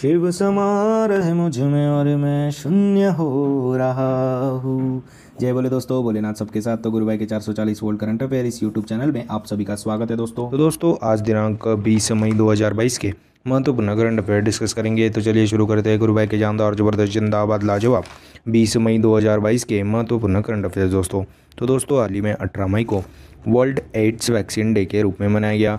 शिव समार है मुझ में और मैं शून्य हो रहा हूँ जय बोले दोस्तों भोलेनाथ सबके साथ तो गुरु भाई के 440 वोल्ट करंट अफेयर इस यूट्यूब चैनल में आप सभी का स्वागत है दोस्तों तो दोस्तों आज दिनांक 20 मई 2022 के महत्वपूर्ण करंट अफेयर डिस्कस करेंगे तो चलिए शुरू करते हैं गुरु भाई के जानदार जबरदस्त जिंदाबाद लाजवाब 20 मई 2022 के महत्वपूर्ण करंट अफेयर दोस्तों तो दोस्तों हाल ही में अठारह मई को वर्ल्ड एड्स वैक्सीन डे के रूप में मनाया गया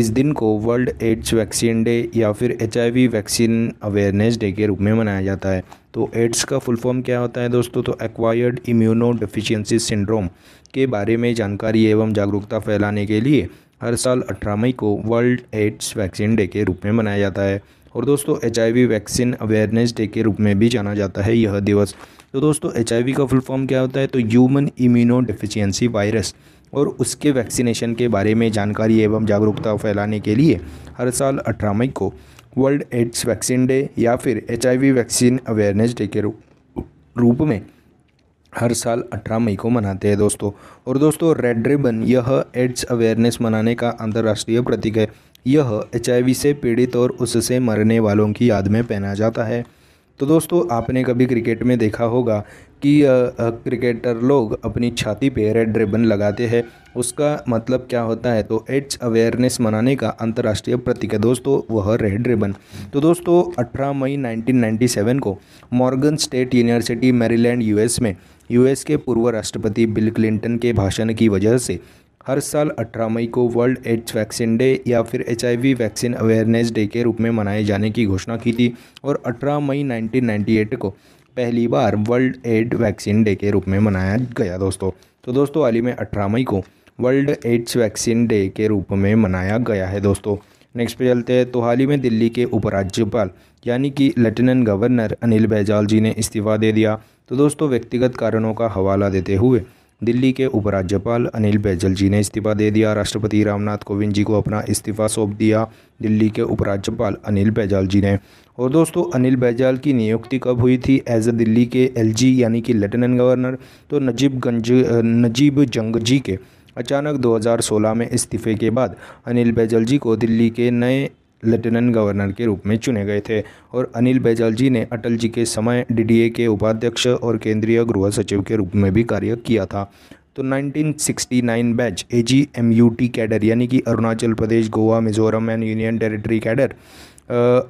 इस दिन को वर्ल्ड एड्स वैक्सीन डे या फिर एच वैक्सीन अवेयरनेस डे के रूप में मनाया जाता है तो एड्स का फुल फॉर्म क्या होता है दोस्तों तो एक्वायर्ड इम्यूनो डिफिशियंसी सिंड्रोम के बारे में जानकारी एवं जागरूकता फैलाने के लिए हर साल अठारह मई को वर्ल्ड एड्स वैक्सीन डे के रूप में मनाया जाता है और दोस्तों एच वैक्सीन अवेयरनेस डे के रूप में भी जाना जाता है यह दिवस तो दोस्तों एच का फुल फॉर्म क्या होता है तो ह्यूमन इम्यूनो डिफिशियंसी वायरस और उसके वैक्सीनेशन के बारे में जानकारी एवं जागरूकता फैलाने के लिए हर साल अठारह मई को वर्ल्ड एड्स वैक्सीन डे या फिर एच वैक्सीन अवेयरनेस डे के रूप में हर साल 18 मई को मनाते हैं दोस्तों और दोस्तों रेड रिबन यह एड्स अवेयरनेस मनाने का अंतर्राष्ट्रीय प्रतीक है यह एच से पीड़ित और उससे मरने वालों की याद में पहना जाता है तो दोस्तों आपने कभी क्रिकेट में देखा होगा कि क्रिकेटर लोग अपनी छाती पे रेड रिबन लगाते हैं उसका मतलब क्या होता है तो एड्स अवेयरनेस मनाने का अंतर्राष्ट्रीय प्रतीक है दोस्तों वह रेड रिबन तो दोस्तों 18 मई 1997 को Morgan State University Maryland US में यूएस के पूर्व राष्ट्रपति बिल क्लिंटन के भाषण की वजह से हर साल 18 मई को वर्ल्ड एड्स वैक्सीन डे या फिर एच वैक्सीन अवेयरनेस डे के रूप में मनाए जाने की घोषणा की थी और 18 मई 1998 को पहली बार वर्ल्ड एड वैक्सीन डे के रूप में मनाया गया दोस्तों तो दोस्तों हाल ही में अठारह मई को वर्ल्ड एड्स वैक्सीन डे के रूप में मनाया गया है दोस्तों नेक्स्ट पे चलते हैं तो हाल ही में दिल्ली के उपराज्यपाल यानी कि लेफ्टिनेंट गवर्नर अनिल बैजाल जी ने इस्तीफा दे दिया तो दोस्तों व्यक्तिगत कारणों का हवाला देते हुए दिल्ली के उपराज्यपाल अनिल बैजल जी ने इस्तीफा दे दिया राष्ट्रपति रामनाथ कोविंद जी को अपना इस्तीफा सौंप दिया दिल्ली के उपराज्यपाल अनिल बैजल जी ने और दोस्तों अनिल बैजल की नियुक्ति कब हुई थी एज ए दिल्ली के एलजी यानी कि लेफ्टिनेंट गवर्नर तो नजीब गंज नजीब जंग जी के अचानक 2016 में इस्तीफे के बाद अनिल बैजल जी को दिल्ली के नए लेफ्टिनेंट गवर्नर के रूप में चुने गए थे और अनिल बैजल जी ने अटल जी के समय डीडीए के उपाध्यक्ष और केंद्रीय गृह सचिव के रूप में भी कार्य किया था तो 1969 batch A G M U T cadre यानी कि Arunachal Pradesh Goa Mizoram and union territory cadre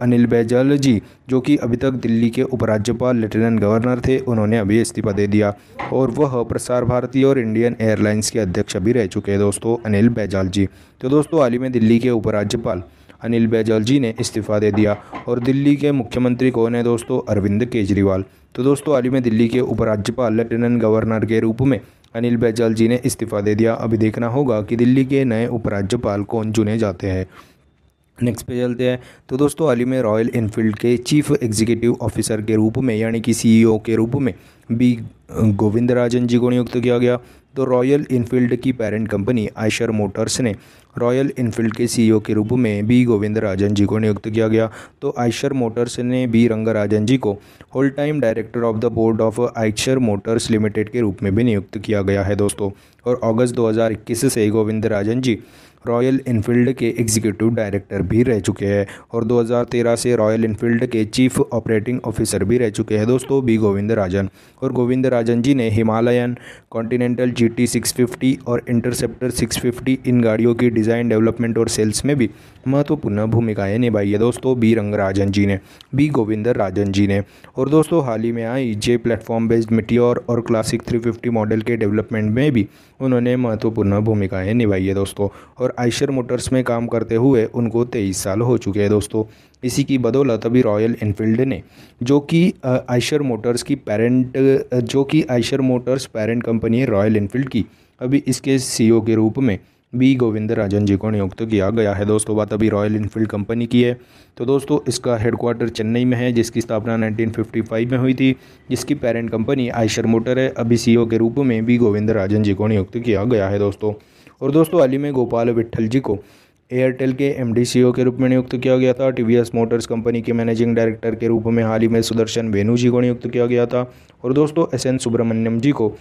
Anil Baijal ji जो कि अभी तक दिल्ली के उपराज्यपाल लेफ्टिनेंट गवर्नर थे उन्होंने अभी इस्तीफा दे दिया और वह प्रसार भारती और इंडियन एयरलाइंस के अध्यक्ष भी रह चुके हैं दोस्तों अनिल बैजल जी तो दोस्तों हाल ही में दिल्ली के उपराज्यपाल अनिल बैजल जी ने इस्तीफ़ा दे दिया और दिल्ली के मुख्यमंत्री कौन है दोस्तों अरविंद केजरीवाल तो दोस्तों हाल ही में दिल्ली के उपराज्यपाल लेफ्टिनेंट गवर्नर के रूप में अनिल बैजल जी ने इस्तीफ़ा दे दिया अभी देखना होगा कि दिल्ली के नए उपराज्यपाल कौन चुने जाते हैं नेक्स्ट पे चलते हैं तो दोस्तों हाल ही में रॉयल इनफील्ड के चीफ एग्जीक्यूटिव ऑफिसर के रूप में यानी कि सीईओ के रूप में बी गोविंद राजन जी को नियुक्त किया गया तो रॉयल इनफील्ड की पेरेंट कंपनी आयशर मोटर्स ने रॉयल इनफील्ड के सीईओ e के रूप में बी गोविंद राजन जी को नियुक्त किया गया तो आयशर मोटर्स ने बी रंगराजन जी को whole time director of the board of Eicher Motors Limited के रूप में भी नियुक्त किया गया है दोस्तों और अगस्त 2021 से गोविंद राजन जी रॉयल इनफील्ड के एग्जीक्यूटिव डायरेक्टर भी रह चुके हैं और 2013 से रॉयल इनफील्ड के चीफ ऑपरेटिंग ऑफिसर भी रह चुके हैं दोस्तों बी गोविंद राजन और गोविंद राजन जी ने हिमालयन कॉन्टीनेंटल जी टी और इंटरसेप्टर सिक्स इन गाड़ियों की डिज़ाइन डेवलपमेंट और सेल्स में भी महत्वपूर्ण भूमिकाएँ निभाई है दोस्तों बी रंगराजन जी ने बी गोविंद राजन जी ने और दोस्तों हाल ही में I J platform based Meteor और क्लासिक 350 मॉडल के डेवलपमेंट में भी उन्होंने महत्वपूर्ण भूमिकाएं निभाई है दोस्तों और और आयशर मोटर्स में काम करते हुए उनको तेईस साल हो चुके हैं दोस्तों इसी की बदौलत अभी रॉयल इनफील्ड ने जो कि आयशर मोटर्स की पेरेंट जो कि आयशर मोटर्स पेरेंट कंपनी है रॉयल इनफील्ड की अभी इसके सी e के रूप में बी गोविंद राजन जी को नियुक्त किया गया है दोस्तों बात अभी रॉयल इनफील्ड कंपनी की है तो दोस्तों इसका हेडक्वार्टर चेन्नई में है जिसकी स्थापना 1955 में हुई थी जिसकी पेरेंट कंपनी आयशर मोटर है अभी सीईओ e के रूप में बी गोविंद राजन जी को नियुक्त किया गया है दोस्तों और दोस्तों हाल ही में गोपाल विट्ठल जी को एयरटेल के एम e के रूप में नियुक्त किया गया था टी मोटर्स कंपनी के मैनेजिंग डायरेक्टर के रूप में हाल ही में सुदर्शन वेणु जी को नियुक्त किया गया था और दोस्तों एस एन सुब्रमण्यम जी को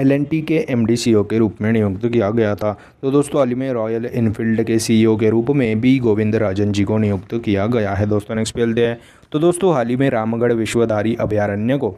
एल के एम e के रूप में नियुक्त किया गया था तो दोस्तों हाल ही में रॉयल इनफील्ड के सी e के रूप में बी गोविंद राजन जी को नियुक्त किया गया है दोस्तों नेक्स्ट पे है तो दोस्तों हाल ही में रामगढ़ विश्वधारी अभ्यारण्य को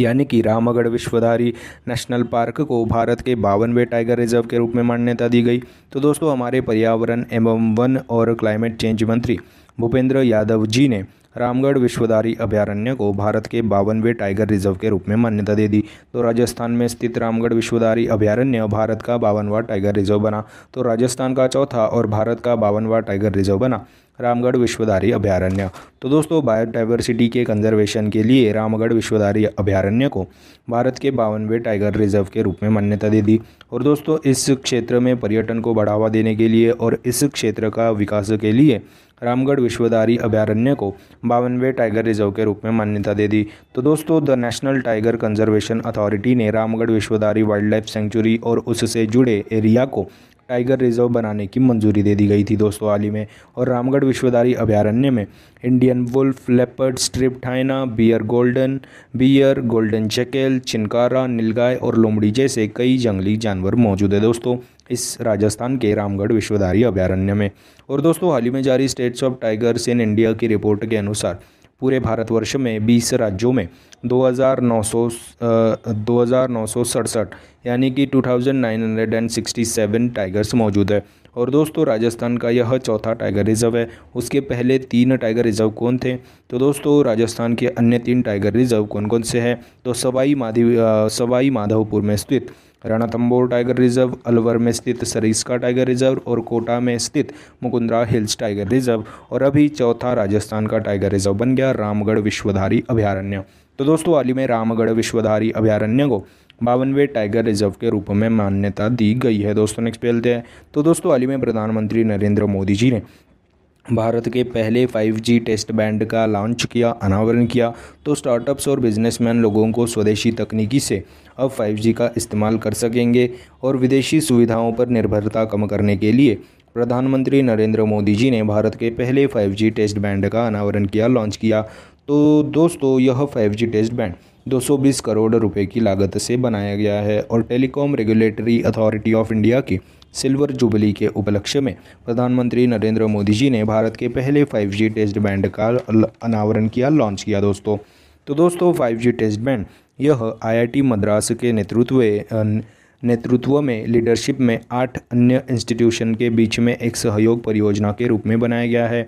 यानी कि रामगढ़ विश्वधारी नेशनल पार्क को भारत के बावनवे टाइगर रिजर्व के रूप में मान्यता दी गई तो दोस्तों हमारे पर्यावरण एवं वन और क्लाइमेट चेंज मंत्री भूपेंद्र यादव जी ने रामगढ़ विश्वधारी अभयारण्य को भारत के बावनवे टाइगर रिजर्व के रूप में मान्यता दे दी तो राजस्थान में स्थित रामगढ़ विश्वधारी अभयारण्य भारत का बावनवा टाइगर रिजर्व बना तो राजस्थान का चौथा और भारत का बावनवा टाइगर रिजर्व बना रामगढ़ विश्वधारी अभ्यारण्य तो दोस्तों बायोडाइवर्सिटी के कंजर्वेशन के लिए रामगढ़ विश्वधारी अभ्यारण्य को भारत के बावनवे टाइगर रिजर्व के रूप में मान्यता दे दी और दोस्तों इस क्षेत्र में पर्यटन को बढ़ावा देने के लिए और इस क्षेत्र का विकास के लिए रामगढ़ विश्वधारी अभ्यारण्य को बावनवे टाइगर रिजर्व के रूप में मान्यता दे दी तो दोस्तों the National Tiger Conservation Authority ने Ramgarh Vishdhari wild life sanctuary और उससे जुड़े एरिया को टाइगर रिजर्व बनाने की मंजूरी दे दी गई थी दोस्तों हाल ही में और रामगढ़ विश्वदारी अभ्यारण्य में Indian wolf leopard striped hyena bear golden bear golden jackal chinkara nilgai और लोमड़ी जैसे कई जंगली जानवर मौजूद है दोस्तों इस राजस्थान के रामगढ़ विश्वधारी अभ्यारण्य में और दोस्तों हाल ही में जारी status of tigers in India की रिपोर्ट के अनुसार पूरे भारतवर्ष में बीस राज्यों में दो हज़ार नौ सौ दो हज़ार नौ सौ सड़सठ यानी कि two thousand nine hundred and sixty seven tigers मौजूद है और दोस्तों राजस्थान का यह चौथा टाइगर रिजर्व है उसके पहले तीन टाइगर रिजर्व कौन थे तो दोस्तों राजस्थान के अन्य तीन टाइगर रिजर्व कौन कौन से हैं तो सवाई माधी सवाई माधवपुर में स्थित रणतंबोर टाइगर रिजर्व अलवर में स्थित सरिस्का टाइगर रिजर्व और कोटा में स्थित मुकुंदरा हिल्स टाइगर रिजर्व और अभी चौथा राजस्थान का टाइगर रिजर्व बन गया रामगढ़ विश्वधारी अभ्यारण्य तो दोस्तों हाल ही में रामगढ़ विश्वधारी अभ्यारण्य को बावनवे टाइगर रिजर्व के रूप में मान्यता दी गई है दोस्तों नेक्स्ट पहलते हैं तो दोस्तों हाल ही में प्रधानमंत्री नरेंद्र मोदी जी ने भारत के पहले 5G टेस्ट बैंड का लॉन्च किया अनावरण किया तो स्टार्टअप्स और बिजनेसमैन लोगों को स्वदेशी तकनीकी से अब 5G का इस्तेमाल कर सकेंगे और विदेशी सुविधाओं पर निर्भरता कम करने के लिए प्रधानमंत्री नरेंद्र मोदी जी ने भारत के पहले 5G टेस्ट बैंड का अनावरण किया लॉन्च किया तो दोस्तों यह 5G टेस्ट बैंड 220 करोड़ रुपए की लागत से बनाया गया है और Telecom Regulatory Authority of India की सिल्वर जुबली के उपलक्ष्य में प्रधानमंत्री नरेंद्र मोदी जी ने भारत के पहले 5G टेस्ट बैंड का अनावरण किया लॉन्च किया दोस्तों तो दोस्तों 5G टेस्ट बैंड यह आईआईटी मद्रास के नेतृत्व नेतृत्व में लीडरशिप में आठ अन्य इंस्टीट्यूशन के बीच में एक सहयोग परियोजना के रूप में बनाया गया है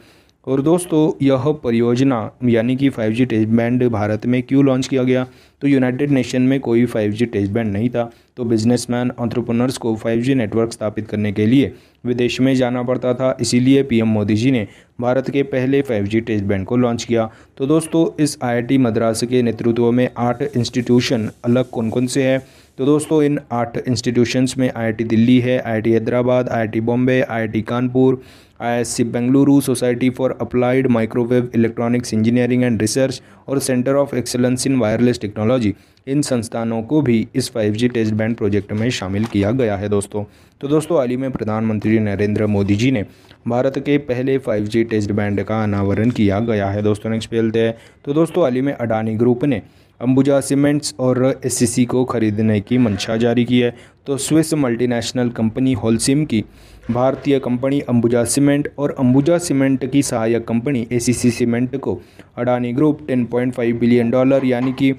और दोस्तों यह परियोजना यानी कि 5G टेस्ट बैंड भारत में क्यों लॉन्च किया गया तो यूनाइटेड नेशन में कोई 5G टेस्ट बैंड नहीं था तो बिजनेसमैन ऑन्ट्रप्रनर्स को 5G नेटवर्क स्थापित करने के लिए विदेश में जाना पड़ता था इसीलिए पीएम मोदी जी ने भारत के पहले 5G टेस्ट बैंड को लॉन्च किया तो दोस्तों इस आई मद्रास के नेतृत्व में आठ इंस्टीट्यूशन अलग कौन कौन से हैं तो दोस्तों इन आठ इंस्टीट्यूशंस में आईआईटी दिल्ली है IIT Hyderabad IIT Bombay IIT Kanpur IISC Bengaluru Society for Applied Microwave Electronics Engineering and Research और Centre of Excellence in Wireless Technology इन संस्थानों को भी इस 5G टेस्ट बैंड प्रोजेक्ट में शामिल किया गया है दोस्तों तो दोस्तों हाल ही में प्रधानमंत्री नरेंद्र मोदी जी ने भारत के पहले 5G टेस्ट बैंड का अनावरण किया गया है दोस्तों नेक्स्ट खेलते हैं तो दोस्तों हाल ही में अडानी ग्रुप ने अंबुजा सीमेंट्स और एस को खरीदने की मंशा जारी की है तो स्विस मल्टीनेशनल कंपनी होलसिम की भारतीय कंपनी अंबुजा सीमेंट और अंबुजा सीमेंट की सहायक कंपनी एसीसी सीमेंट को अडानी ग्रुप 10.5 बिलियन डॉलर यानी कि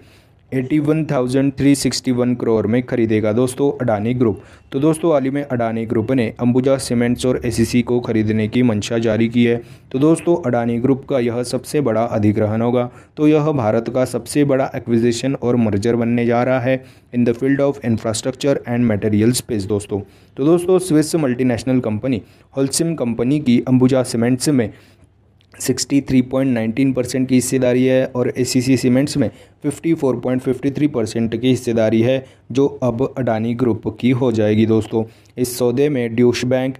81,361 करोड़ में खरीदेगा दोस्तों अडानी ग्रुप तो दोस्तों हाल ही में अडानी ग्रुप ने अंबुजा सीमेंट्स और एसीसी को खरीदने की मंशा जारी की है तो दोस्तों अडानी ग्रुप का यह सबसे बड़ा अधिग्रहण होगा तो यह भारत का सबसे बड़ा एक्विजिशन और मर्जर बनने जा रहा है in the field of infrastructure and material space दोस्तों तो दोस्तों Swiss multinational company Holcim company की अंबुजा सीमेंट्स में 63.19 परसेंट की हिस्सेदारी है और ए सीमेंट्स में 54.53 परसेंट की हिस्सेदारी है जो अब अडानी ग्रुप की हो जाएगी दोस्तों इस सौदे में ड्यूश बैंक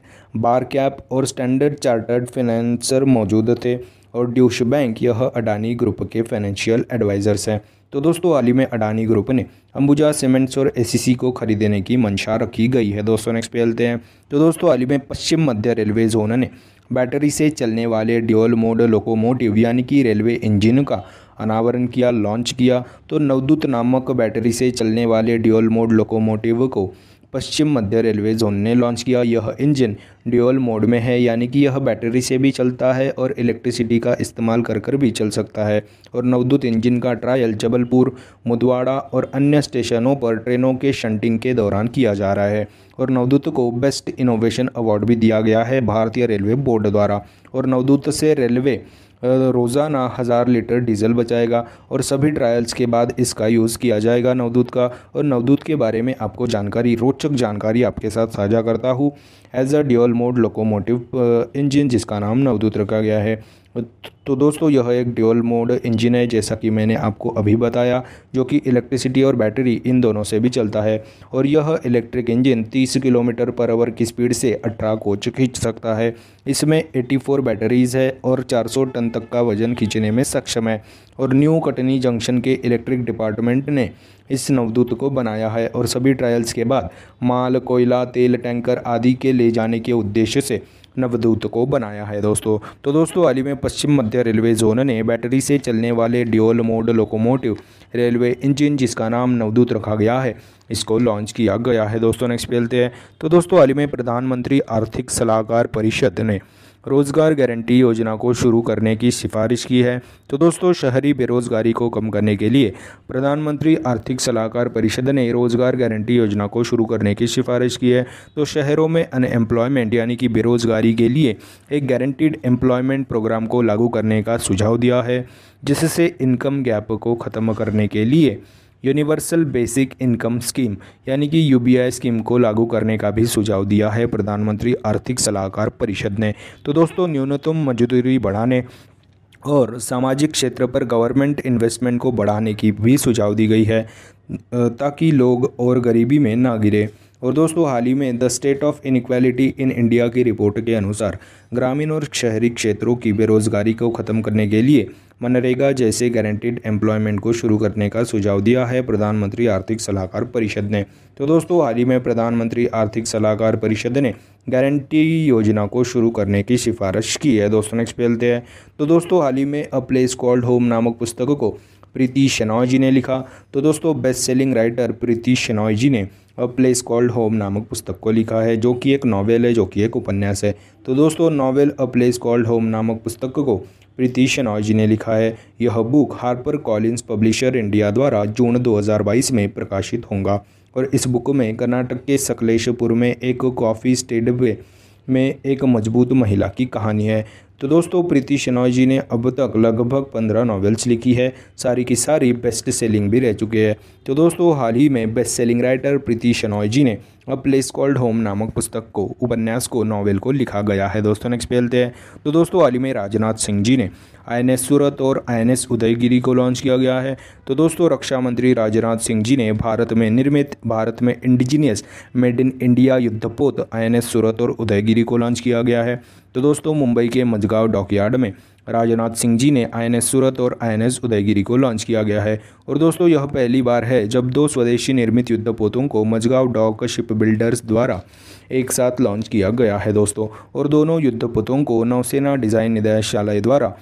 बार कैप और स्टैंडर्ड चार्टर्ड फाइनेंसर मौजूद थे और ड्यूश बैंक यह अडानी ग्रुप के फाइनेंशियल एडवाइज़र्स हैं तो दोस्तों हाल ही में अडानी ग्रुप ने अंबुजा सीमेंट्स और एसीसी को खरीदने की मंशा रखी गई है दोस्तों नेक्स्ट पे चलते हैं तो दोस्तों हाल ही में पश्चिम मध्य रेलवे जोन ने बैटरी से चलने वाले ड्यूल मोड लोकोमोटिव यानी कि रेलवे इंजन का अनावरण किया लॉन्च किया तो नवदूत नामक बैटरी से चलने वाले ड्यूल मोड लोकोमोटिव को पश्चिम मध्य रेलवे जोन ने लॉन्च किया यह इंजन ड्यूअल मोड में है यानी कि यह बैटरी से भी चलता है और इलेक्ट्रिसिटी का इस्तेमाल कर कर भी चल सकता है और नवदूत इंजन का ट्रायल जबलपुर मुदवाड़ा और अन्य स्टेशनों पर ट्रेनों के शंटिंग के दौरान किया जा रहा है और नवदूत को बेस्ट इनोवेशन अवार्ड भी दिया गया है भारतीय रेलवे बोर्ड द्वारा और नवदूत से रेलवे रोज़ाना हज़ार लीटर डीजल बचाएगा और सभी ट्रायल्स के बाद इसका यूज़ किया जाएगा नवदूत का और नवदूत के बारे में आपको जानकारी रोचक जानकारी आपके साथ साझा करता हूँ as a dual mode locomotive engine जिसका नाम नवदूत रखा गया है तो दोस्तों यह एक ड्यूअल मोड इंजन है जैसा कि मैंने आपको अभी बताया जो कि इलेक्ट्रिसिटी और बैटरी इन दोनों से भी चलता है और यह electric engine 30 kilometre per hour की स्पीड से 18 कोच खींच सकता है इसमें 84 बैटरीज है और 400 टन तक का वजन खींचने में सक्षम है और न्यू कटनी जंक्शन के इलेक्ट्रिक डिपार्टमेंट ने इस नवदूत को बनाया है और सभी ट्रायल्स के बाद माल कोयला तेल टैंकर आदि के ले जाने के उद्देश्य से नवदूत को बनाया है दोस्तों तो दोस्तों हाल ही में पश्चिम मध्य भारतीय रेलवे जोन ने बैटरी से चलने वाले dual mode locomotive railway engine जिसका नाम नवदूत रखा गया है इसको लॉन्च किया गया है दोस्तों नेक्स्ट पे हैं तो दोस्तों अली में प्रधानमंत्री आर्थिक सलाहकार परिषद ने रोज़गार गारंटी योजना को शुरू करने की सिफारिश की है तो दोस्तों शहरी बेरोज़गारी को कम करने के लिए प्रधानमंत्री आर्थिक सलाहकार परिषद ने रोज़गार गारंटी योजना को शुरू करने की सिफारिश की है तो शहरों में अनएम्प्लॉयमेंट यानी कि बेरोज़गारी के लिए एक गारंटीड एम्प्लॉयमेंट प्रोग्राम को लागू करने का सुझाव दिया है जिससे इनकम गैप को ख़त्म करने के लिए यूनिवर्सल बेसिक इनकम स्कीम यानी कि यू स्कीम को लागू करने का भी सुझाव दिया है प्रधानमंत्री आर्थिक सलाहकार परिषद ने तो दोस्तों न्यूनतम मजदूरी बढ़ाने और सामाजिक क्षेत्र पर गवर्नमेंट इन्वेस्टमेंट को बढ़ाने की भी सुझाव दी गई है ताकि लोग और गरीबी में ना गिरे और दोस्तों हाल ही में the state of inequality in India की रिपोर्ट के अनुसार ग्रामीण और शहरी क्षेत्रों की बेरोजगारी को ख़त्म करने के लिए मनरेगा जैसे गारंटीड एम्प्लॉयमेंट को शुरू करने का सुझाव दिया है प्रधानमंत्री आर्थिक सलाहकार परिषद ने तो दोस्तों हाल ही में प्रधानमंत्री आर्थिक सलाहकार परिषद ने गारंटी योजना को शुरू करने की सिफारिश की है दोस्तों नेक्स्ट पहलते हैं तो दोस्तों हाल ही में अ प्लेस कॉल्ड होम नामक पुस्तक को प्रीति शनॉय जी ने लिखा तो दोस्तों best selling writer Preeti Shenoy ji ने अ प्लेस कॉल्ड होम नामक पुस्तक को लिखा है जो कि एक नावल है जो कि एक उपन्यास है तो दोस्तों novel a place called home नामक पुस्तक को प्रीति शनॉय जी ने लिखा है यह book Harper Collins publisher India द्वारा जून 2022 में प्रकाशित होगा और इस बुक में कर्नाटक के सकलेशपुर में एक कॉफ़ी स्टेड में एक मजबूत महिला की कहानी है तो दोस्तों प्रीति शनॉय जी ने अब तक लगभग पंद्रह नॉवेल्स लिखी है सारी की सारी बेस्ट सेलिंग भी रह चुके हैं तो दोस्तों हाल ही में best selling writer Preeti Shenoy ji ने अ प्लेस कॉल्ड होम नामक पुस्तक को उपन्यास को नॉवेल को लिखा गया है दोस्तों नेक्स्ट पहलते हैं तो दोस्तों हाल ही में राजनाथ सिंह जी ने आई सूरत और आई उदयगिरी को लॉन्च किया गया है तो दोस्तों रक्षा मंत्री राजनाथ सिंह जी ने भारत में निर्मित भारत में इंडिजीनियस मेड इन इंडिया युद्धपोत आई सूरत और उदयगिरी को लॉन्च किया गया है तो दोस्तों मुंबई के मजगांव डॉकयार्ड में राजनाथ सिंह जी ने आईएनएस सूरत और आईएनएस उदयगिरी को लॉन्च किया गया है और दोस्तों यह पहली बार है जब दो स्वदेशी निर्मित युद्ध पोतों को मजगांव डॉक शिप बिल्डर्स द्वारा एक साथ लॉन्च किया गया है दोस्तों और दोनों युद्ध पोतों को नौसेना डिज़ाइन निदेशालय द्वारा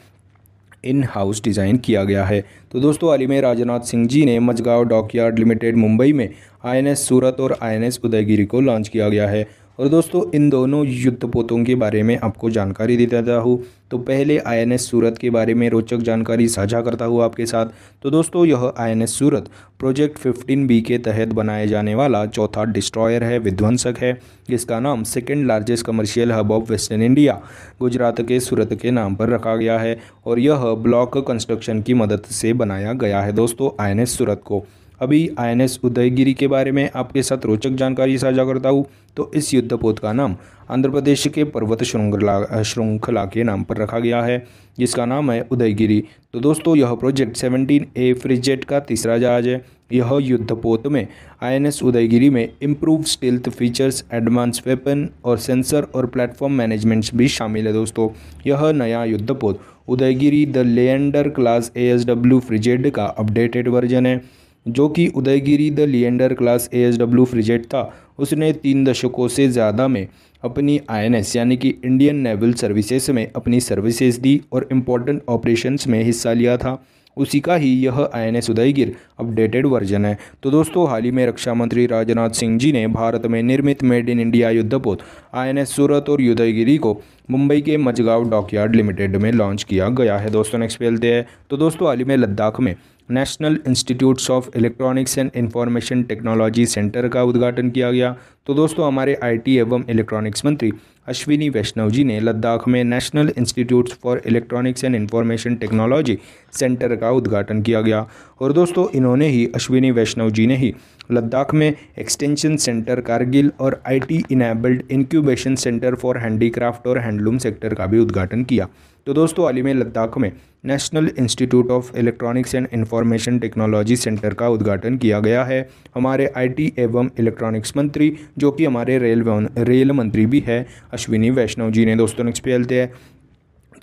इन हाउस डिज़ाइन किया गया है तो दोस्तों हाल ही में राजनाथ सिंह जी ने मजगांव डॉकयार्ड लिमिटेड मुंबई में आईएनएस सूरत और आईएनएस उदयगिरी को लॉन्च किया गया है और दोस्तों इन दोनों युद्धपोतों के बारे में आपको जानकारी देता हूँ तो पहले आई सूरत के बारे में रोचक जानकारी साझा करता हूँ आपके साथ तो दोस्तों यह आई सूरत प्रोजेक्ट 15 बी के तहत बनाए जाने वाला चौथा डिस्ट्रॉयर है विध्वंसक है जिसका नाम second largest commercial hub of western India Gujarat के सूरत के नाम पर रखा गया है और यह ब्लॉक कंस्ट्रक्शन की मदद से बनाया गया है दोस्तों आई सूरत को अभी आईएनएस उदयगिरी के बारे में आपके साथ रोचक जानकारी साझा करता हूँ तो इस युद्धपोत का नाम आंध्र प्रदेश के पर्वत श्रृंखला श्रृंखला के नाम पर रखा गया है जिसका नाम है उदयगिरी तो दोस्तों यह प्रोजेक्ट सेवनटीन ए फ्रिजेट का तीसरा जहाज है यह युद्धपोत में आईएनएस उदयगिरी में improve stealth features advance weapon और सेंसर और प्लेटफॉर्म मैनेजमेंट्स भी शामिल है दोस्तों यह नया युद्धपोत Udaygiri the Leander class A W frigate का अपडेटेड वर्जन है जो कि Udaygiri the Leander class A S W frigate था उसने तीन दशकों से ज़्यादा में अपनी आईएनएस यानी कि इंडियन नेवल सर्विसेज में अपनी सर्विसेज दी और इम्पोर्टेंट ऑपरेशंस में हिस्सा लिया था उसी का ही यह I N S Udaygiri updated version है तो दोस्तों हाल ही में रक्षा मंत्री राजनाथ सिंह जी ने भारत में निर्मित मेड इन इंडिया युद्धपोत आई एन एस सूरत और युदयगिरी को मुंबई के मजगांव डॉकयार्ड लिमिटेड में लॉन्च किया गया है दोस्तों नेक्स्ट पहलते हैं तो दोस्तों हाल ही में लद्दाख में National Institutes of Electronics and Information Technology centre का उद्घाटन किया गया तो दोस्तों हमारे आईटी एवं इलेक्ट्रॉनिक्स मंत्री अश्विनी वैष्णव जी ने लद्दाख में National Institute for Electronics and Information Technology centre का उद्घाटन किया गया और दोस्तों इन्होंने ही अश्विनी वैष्णव जी ने ही लद्दाख में एक्सटेंशन सेंटर कारगिल और IT enabled incubation centre for handicraft और हैंडलूम सेक्टर का भी उद्घाटन किया तो दोस्तों अली में लद्दाख में National Institute of Electronics and Information Technology centre का उद्घाटन किया गया है हमारे आईटी एवं इलेक्ट्रॉनिक्स मंत्री जो कि हमारे रेल रेल मंत्री भी है अश्विनी वैष्णव जी ने दोस्तों नेक्स्ट पे चलते हैं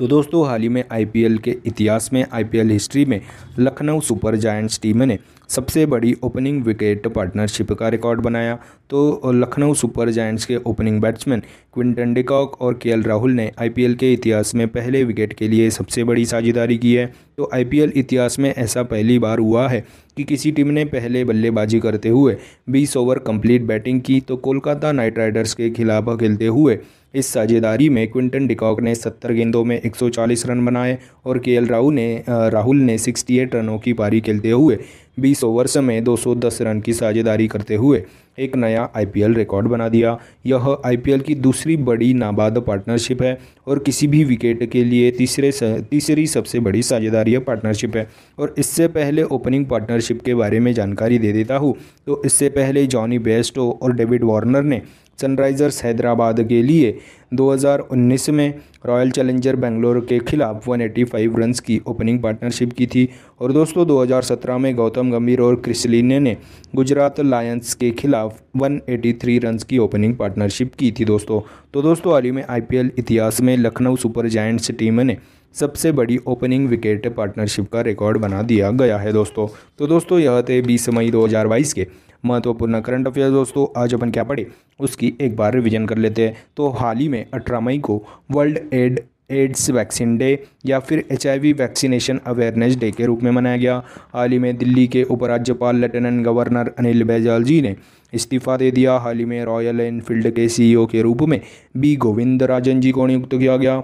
तो दोस्तों हाल ही में आईपीएल के इतिहास में आईपीएल हिस्ट्री में लखनऊ सुपर जायंट्स टीम ने सबसे बड़ी ओपनिंग विकेट पार्टनरशिप का रिकॉर्ड बनाया तो लखनऊ सुपर जायंट्स के ओपनिंग बैट्समैन क्विंटन डिकॉक और के राहुल ने आईपीएल के इतिहास में पहले विकेट के लिए सबसे बड़ी साझेदारी की है तो आईपीएल इतिहास में ऐसा पहली बार हुआ है कि किसी टीम ने पहले बल्लेबाजी करते हुए 20 ओवर कंप्लीट बैटिंग की तो कोलकाता नाइट राइडर्स के खिलाफ खेलते हुए इस साझेदारी में क्विंटन डिकॉक ने 70 गेंदों में 140 रन बनाए और के राहुल ने राहुल ने 68 रनों की पारी खेलते हुए 20 ओवर में 210 रन की साझेदारी करते हुए एक नया आईपीएल रिकॉर्ड बना दिया यह आईपीएल की दूसरी बड़ी नाबाद पार्टनरशिप है और किसी भी विकेट के लिए तीसरे तीसरी सबसे बड़ी साझेदारी पार्टनरशिप है और इससे पहले ओपनिंग पार्टनरशिप के बारे में जानकारी दे देता हूँ तो इससे पहले जॉनी बेस्टो और डेविड वार्नर ने सनराइज़र्स हैदराबाद के लिए 2019 में रॉयल चैलेंजर बेंगलोर के खिलाफ 185 रन्स की ओपनिंग पार्टनरशिप की थी और दोस्तों 2017 में गौतम गंभीर और क्रिसलिने ने गुजरात लायंस के खिलाफ 183 रन्स की ओपनिंग पार्टनरशिप की थी दोस्तों तो दोस्तों हाल ही में आईपीएल इतिहास में लखनऊ सुपर जायंट्स टीम ने सबसे बड़ी ओपनिंग विकेट पार्टनरशिप का रिकॉर्ड बना दिया गया है दोस्तों तो दोस्तों यह थे बीस मई दो के महत्वपूर्ण करंट अफेयर दोस्तों आज अपन क्या पढ़े उसकी एक बार रिविजन कर लेते हैं तो हाल ही में अठारह मई को world aid AIDS vaccine day या फिर एच वैक्सीनेशन अवेयरनेस डे के रूप में मनाया गया हाल ही में दिल्ली के उपराज्यपाल लेफ्टिनेंट गवर्नर अनिल बैजाल जी ने इस्तीफा दे दिया हाल ही में रॉयल एनफील्ड के सीईओ e के रूप में बी गोविंद राजन जी को नियुक्त किया गया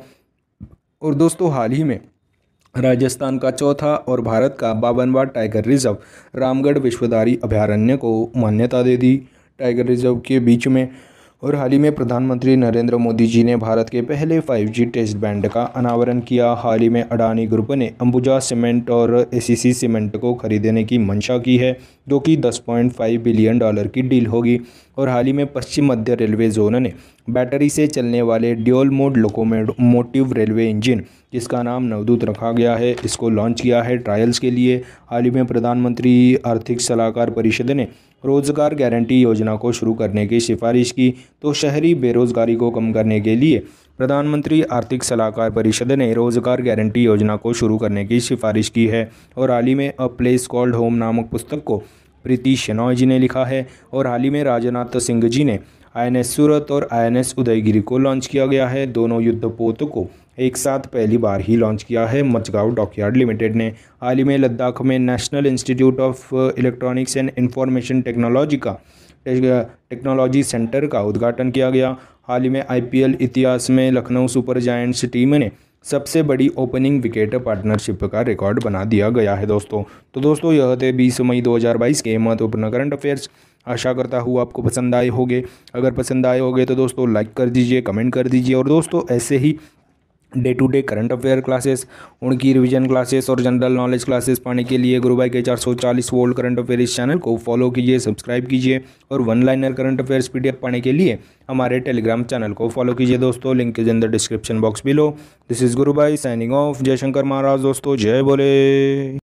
और दोस्तों हाल ही में राजस्थान का चौथा और भारत का बावनवा टाइगर रिजर्व रामगढ़ विश्वदारी अभ्यारण्य को मान्यता दे दी टाइगर रिजर्व के बीच में और हाल ही में प्रधानमंत्री नरेंद्र मोदी जी ने भारत के पहले 5G टेस्ट बैंड का अनावरण किया हाल ही में अडानी ग्रुप ने अंबुजा सीमेंट और एसीसी सीमेंट को खरीदने की मंशा की है जो कि 10.5 बिलियन डॉलर की डील होगी और हाल ही में पश्चिम मध्य रेलवे जोन ने बैटरी से चलने वाले dual mode locomotive railway engine जिसका नाम नवदूत रखा गया है इसको लॉन्च किया है ट्रायल्स के लिए हाल ही में प्रधानमंत्री आर्थिक सलाहकार परिषद ने रोजगार गारंटी योजना को शुरू करने की सिफारिश की तो शहरी बेरोजगारी को कम करने के लिए प्रधानमंत्री आर्थिक सलाहकार परिषद ने रोजगार गारंटी योजना को शुरू करने की सिफारिश की है और हाल ही में अ प्लेस कॉल्ड होम नामक पुस्तक को प्रीति शनॉय जी ने लिखा है और हाल ही में राजनाथ सिंह जी ने आईएनएस सूरत और आईएनएस उदयगिरी को लॉन्च किया गया है दोनों युद्धपोत को एक साथ पहली बार ही लॉन्च किया है मचगांव डॉकयार्ड लिमिटेड ने हाल ही में लद्दाख में National Institute of Electronics and Information Technology का टेक्नोलॉजी सेंटर का उद्घाटन किया गया हाल ही में आईपीएल इतिहास में लखनऊ सुपर जायंट्स टीम ने सबसे बड़ी ओपनिंग विकेट पार्टनरशिप का रिकॉर्ड बना दिया गया है दोस्तों तो दोस्तों यह थे 20 मई 2022 के महत्वपूर्ण करंट अफेयर्स आशा करता हूँ आपको पसंद आए होंगे अगर पसंद आए होंगे तो दोस्तों लाइक कर दीजिए कमेंट कर दीजिए और दोस्तों ऐसे ही day to day current affair classes उनकी रिवीजन क्लासेस और जनरल नॉलेज क्लासेस पाने के लिए भाई के चार सौ चालीस वोल्ट करंट अफेयर इस चैनल को फॉलो कीजिए सब्सक्राइब कीजिए और वन लाइनर करंट अफेयर्स पी पाने के लिए हमारे टेलीग्राम चैनल को फॉलो कीजिए दोस्तों link is in the description box below this is Guru Bhai signing off Jaishankar महाराज दोस्तों जय बोले